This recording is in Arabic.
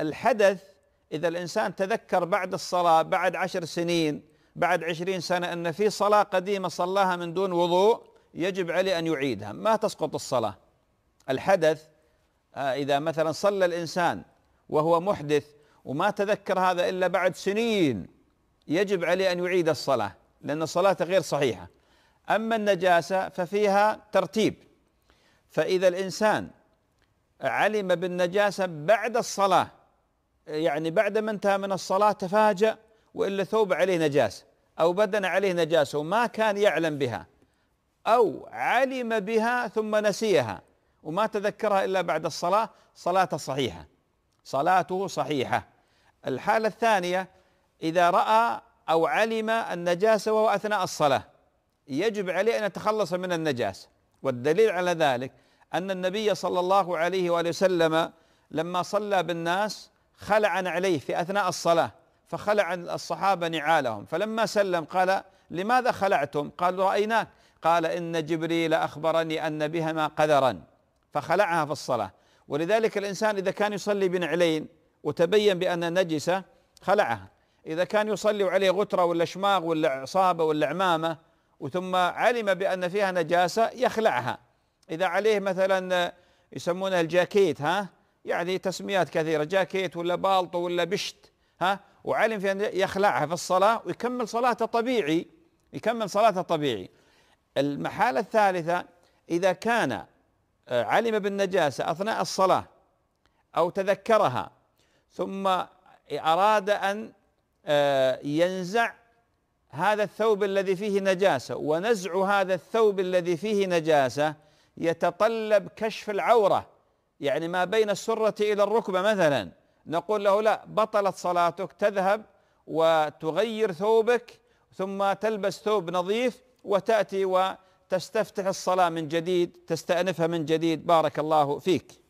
الحدث إذا الإنسان تذكر بعد الصلاة بعد عشر سنين بعد عشرين سنة أن في صلاة قديمة صلاها من دون وضوء يجب عليه أن يعيدها ما تسقط الصلاة الحدث آه، إذا مثلا صلى الإنسان وهو محدث وما تذكر هذا إلا بعد سنين يجب عليه أن يعيد الصلاة لأن الصلاة غير صحيحة أما النجاسة ففيها ترتيب فإذا الإنسان علم بالنجاسة بعد الصلاة يعني بعد ما انتهى من الصلاة تفاجأ وإلا ثوب عليه نجاسة أو بدن عليه نجاسة وما كان يعلم بها أو علم بها ثم نسيها وما تذكرها إلا بعد الصلاة صلاة صحيحة صلاته صحيحة الحالة الثانية إذا رأى أو علم النجاسة وهو أثناء الصلاة يجب عليه أن يتخلص من النجاسة والدليل على ذلك أن النبي صلى الله عليه وآله وسلم لما صلى بالناس خلعا عليه في أثناء الصلاة فخلع الصحابة نعالهم فلما سلم قال لماذا خلعتم قال رأيناك قال إن جبريل أخبرني أن بهما قذرا فخلعها في الصلاة ولذلك الإنسان إذا كان يصلي بنعلين وتبين بأن نجسة خلعها إذا كان يصلي عليه غترة ولا شماغ ولا عصابة ولا عمامة وثم علم بأن فيها نجاسة يخلعها إذا عليه مثلا يسمونه الجاكيت ها يعني تسميات كثيرة جاكيت ولا بالطو ولا بشت ها وعلم في أن يخلعها في الصلاة ويكمل صلاته طبيعي يكمل صلاته طبيعي المحالة الثالثة إذا كان آه، علم بالنجاسة أثناء الصلاة أو تذكرها ثم أراد أن آه، ينزع هذا الثوب الذي فيه نجاسة ونزع هذا الثوب الذي فيه نجاسة يتطلب كشف العورة يعني ما بين السرة إلى الركبة مثلا نقول له لا بطلت صلاتك تذهب وتغير ثوبك ثم تلبس ثوب نظيف وتأتي وتستفتح الصلاة من جديد تستأنفها من جديد بارك الله فيك